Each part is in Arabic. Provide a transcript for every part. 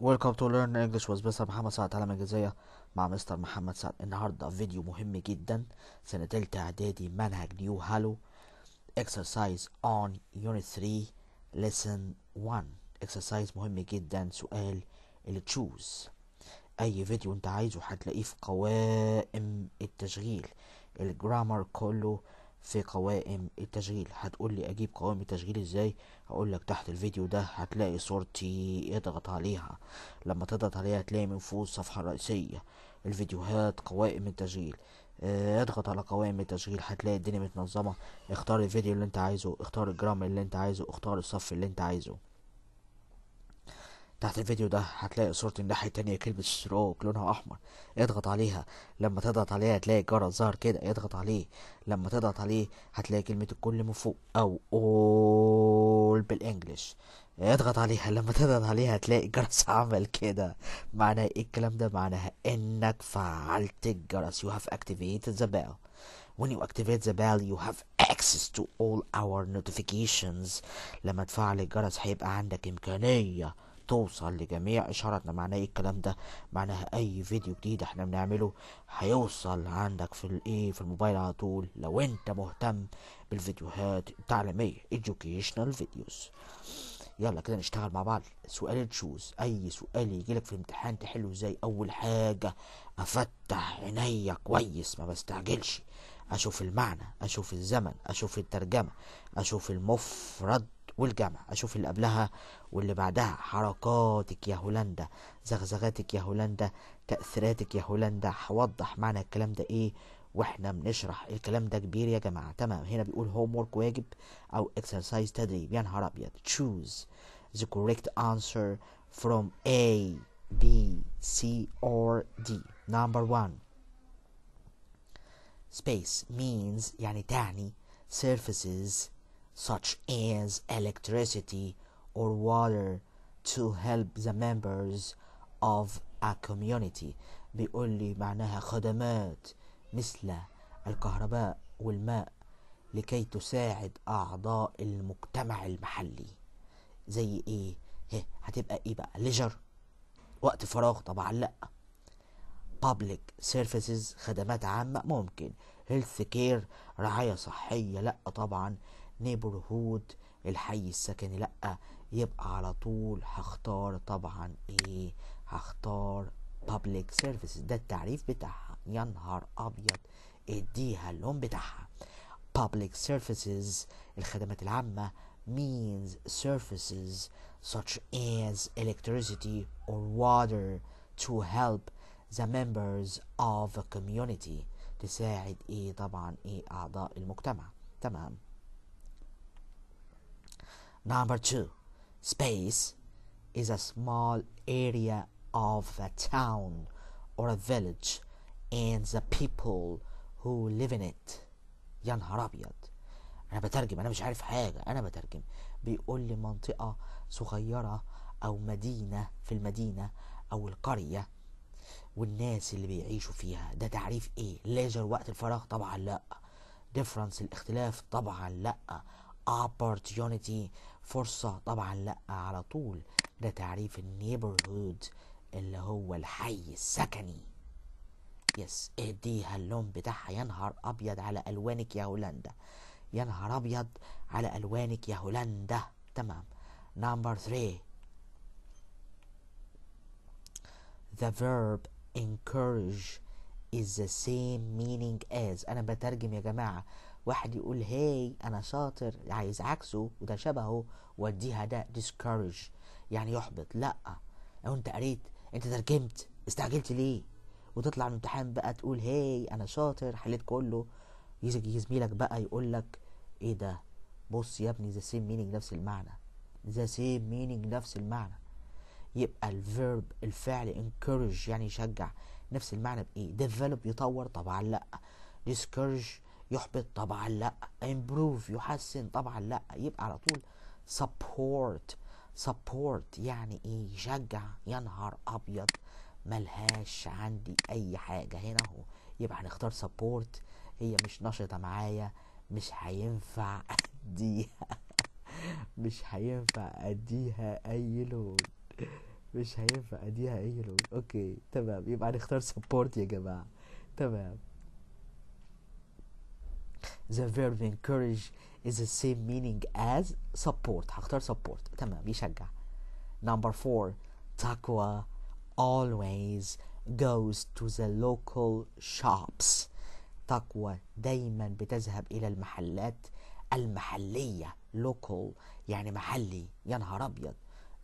ويلكم تو ليرن انجلش ويز مستر محمد سعد تعلم الجزائر مع مستر محمد سعد النهارده فيديو مهم جدا سنه تالتة اعدادي منهج نيو هالو اكسرسايز اون يونت 3 ليسن 1 اكسرسايز مهم جدا سؤال اللي تشوز اي فيديو انت عايزه هتلاقيه في قوائم التشغيل الجرامر كله في قوائم التشغيل هتقول لي اجيب قوائم التشغيل ازاي هقول لك تحت الفيديو ده هتلاقي صورتي اضغط عليها لما تضغط عليها هتلاقي من فوق الصفحه الرئيسيه الفيديوهات قوائم التشغيل آه، اضغط على قوائم التشغيل هتلاقي الدنيا متنظمه اختار الفيديو اللي انت عايزه اختار الجرام اللي انت عايزه اختار الصف اللي انت عايزه تحت الفيديو ده هتلاقي صورتي الناحية التانية كلمة ستروك لونها أحمر اضغط عليها لما تضغط عليها هتلاقي الجرس ظهر كده اضغط عليه لما تضغط عليه هتلاقي كلمة الكل من فوق أو أول بالإنجلش اضغط عليها لما تضغط عليها هتلاقي الجرس عمل كده معناه ايه الكلام ده معناها انك فعلت الجرس you have activated the bell when you activate the bell you have access to all our notifications لما تفعل الجرس هيبقى عندك امكانيه توصل لجميع اشارة معناه ايه الكلام ده معناها اي فيديو جديد احنا بنعمله هيوصل عندك في الايه في الموبايل على طول لو انت مهتم بالفيديوهات التعليمية educational فيديوز يلا كده نشتغل مع بعض سؤال تشوز اي سؤال يجيلك في الامتحان تحله ازاي اول حاجة افتح عينيا كويس ما بستعجلش اشوف المعنى اشوف الزمن اشوف الترجمة اشوف المفرد والجمع اشوف اللي قبلها واللي بعدها حركاتك يا هولندا زغزغاتك يا هولندا تاثيراتك يا هولندا هوضح معنى الكلام ده ايه واحنا بنشرح الكلام ده كبير يا جماعه تمام هنا بيقول هوم ورك واجب او اكسرسايز تدريب يا نهار ابيض choose the correct answer from A B C or D number one space means يعني تعني surfaces such as electricity or water to help the members of a community بيقول لي معناها خدمات مثل الكهرباء والماء لكي تساعد أعضاء المجتمع المحلي زي إيه؟ هي هتبقى إيه بقى؟ ليجر وقت فراغ طبعا لأ public services خدمات عامة ممكن health care رعاية صحية لأ طبعا نيبر هود الحي السكني لأ يبقى على طول هختار طبعا ايه هختار public services ده التعريف بتاعها يا نهار ابيض اديها اللون بتاعها public services الخدمات العامة means services such as electricity or water to help the members of a community تساعد ايه طبعا ايه اعضاء المجتمع تمام Number two, space is a small area of a town or a village and the people who live in it. يا نهار ابيض انا بترجم انا مش عارف حاجه انا بترجم بيقول لي منطقه صغيره او مدينه في المدينه او القريه والناس اللي بيعيشوا فيها ده تعريف ايه ليجر وقت الفراغ طبعا لا ديفرنس الاختلاف طبعا لا opportunity فرصة طبعا لا على طول ده تعريف النيبرهود اللي هو الحي السكني يس اديها اللون بتاعها يا نهار ابيض على الوانك يا هولندا يا نهار ابيض على الوانك يا هولندا تمام نمبر 3 the verb encourage is the same meaning as انا بترجم يا جماعه واحد يقول هاي انا شاطر عايز عكسه وده شبهه وديها ده discourage يعني يحبط لا لو انت قريت انت ترجمت استعجلت ليه وتطلع من الامتحان بقى تقول هاي انا شاطر حليت كله يجي زميلك بقى يقول لك ايه ده بص يا ابني ذا سيم مينينج نفس المعنى ذا سيم مينينج نفس المعنى يبقى الفيرب الفعل encourage يعني يشجع نفس المعنى بايه develop يطور طبعا لا discourage يحبط طبعا لا امبروف يحسن طبعا لا يبقى على طول سبورت سبورت يعني ايه يشجع يا نهار ابيض ملهاش عندي اي حاجة هنا اهو يبقى هنختار سبورت هي مش نشطة معايا مش هينفع اديها مش هينفع اديها اي لون مش هينفع اديها اي لون اوكي تمام يبقى هنختار سبورت يا جماعة تمام the verb encourage is the same meaning as support أختار support تمام بيشجع number four تقوى always goes to the local shops تقوى دايما بتذهب إلى المحلات المحلية local يعني محلي يا نهار أبيض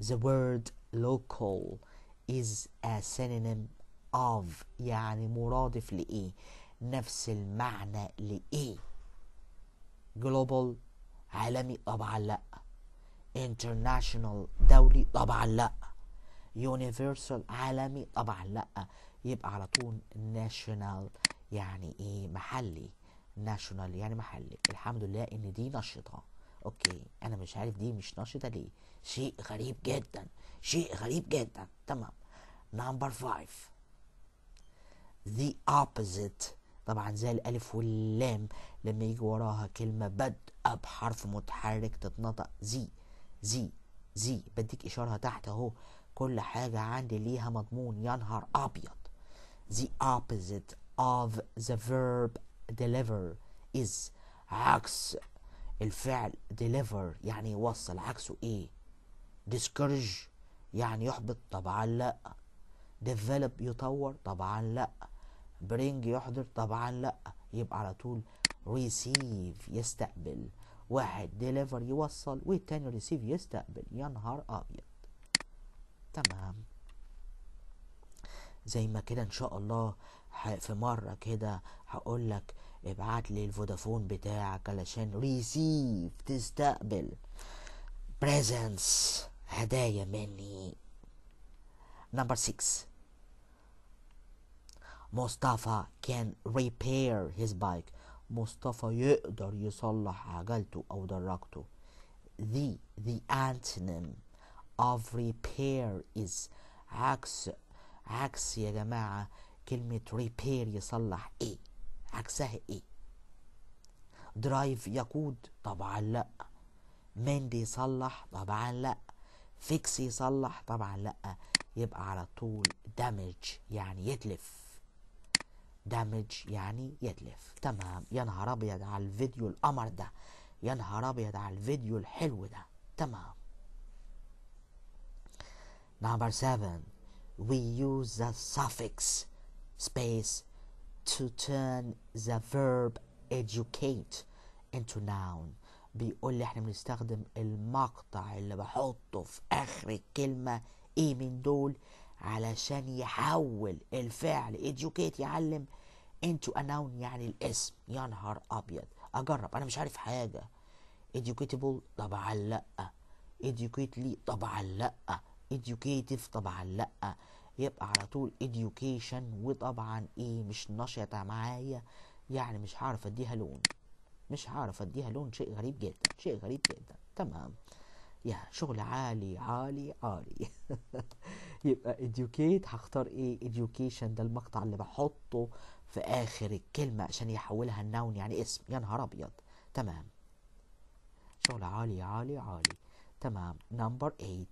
the word local is a synonym of يعني مرادف لإيه نفس المعنى لإيه جلوبال عالمي طبعا لا انترناشونال دولي طبعا لا يونيفرسال عالمي طبعا لا يبقى على طول ناشونال يعني ايه محلي ناشونال يعني محلي الحمد لله ان دي نشطه اوكي انا مش عارف دي مش نشطه ليه شيء غريب جدا شيء غريب جدا تمام نمبر 5 the opposite طبعا زي الالف واللام لما يجي وراها كلمه بدء بحرف متحرك تتنطق زي زي زي بديك اشاره تحت اهو كل حاجه عندي ليها مضمون يا نهار ابيض the opposite of the verb deliver is عكس الفعل deliver يعني يوصل عكسه ايه discourage يعني يحبط طبعا لا develop يطور طبعا لا برينج يحضر طبعا لا يبقى على طول ريسيف يستقبل واحد ديليفر يوصل والتاني ريسيف يستقبل يا نهار ابيض تمام زي ما كده ان شاء الله في مره كده هقول لك ابعت لي الفودافون بتاعك علشان ريسيف تستقبل بريزنس هدايا مني نمبر 6 مصطفى كان repair his bike مصطفى يقدر يصلح عجلته أو دراجته the the antonym of repair is عكس عكس يا جماعة كلمة repair يصلح ايه عكسها ايه درايف يقود طبعا لا مند يصلح طبعا لا فيكس يصلح طبعا لا يبقى على طول دامج يعني يتلف دامج يعني يتلف تمام يا نهار ابيض على الفيديو القمر ده يا نهار ابيض على الفيديو الحلو ده تمام number 7 we use the suffix space to turn the verb educate into noun بيقول لي احنا بنستخدم المقطع اللي بحطه في اخر الكلمه ايه من دول علشان يحول الفعل educate يعلم into a noun يعني الاسم يا نهار ابيض اجرب انا مش عارف حاجه educatable طبعا لا educately طبعا لا educative طبعا لا يبقى على طول education وطبعا ايه مش نشطه معايا يعني مش هعرف اديها لون مش هعرف اديها لون شيء غريب جدا شيء غريب جدا تمام يا شغل عالي عالي عالي يبقى educate هختار ايه education ده المقطع اللي بحطه في اخر الكلمه عشان يحولها النون يعني اسم يا نهار ابيض تمام شغل عالي عالي عالي تمام number 8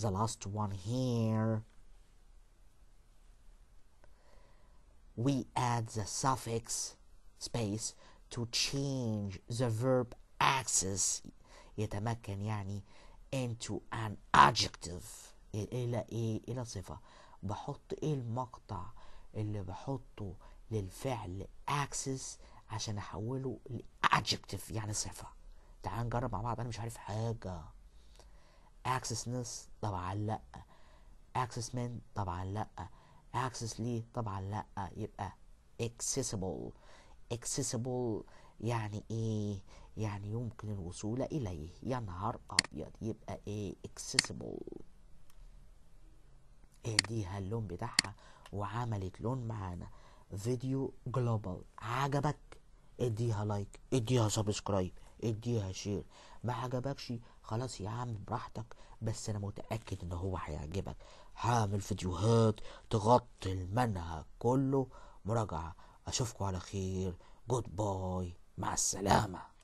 the last one here we add the suffix space to change the verb axis يتمكن يعني into an adjective الى إيه،, إيه،, ايه الى صفه بحط ايه المقطع اللي بحطه للفعل اكسس عشان احوله لادجكتيف يعني صفه تعال نجرب مع بعض انا مش عارف حاجه اكسسنس طبعا لا اكسس من طبعا لا اكسس ليه طبعا لا يبقى accessible accessible يعني ايه يعني يمكن الوصول اليه يا نهار ابيض يبقى ايه accessible اديها اللون بتاعها وعملت لون معانا فيديو جلوبال عجبك اديها لايك اديها سبسكرايب اديها شير ما عجبكش خلاص يا عم براحتك بس انا متاكد ان هو هيعجبك هعمل فيديوهات تغطي المنهج كله مراجعه اشوفكم على خير جود باي مع السلامه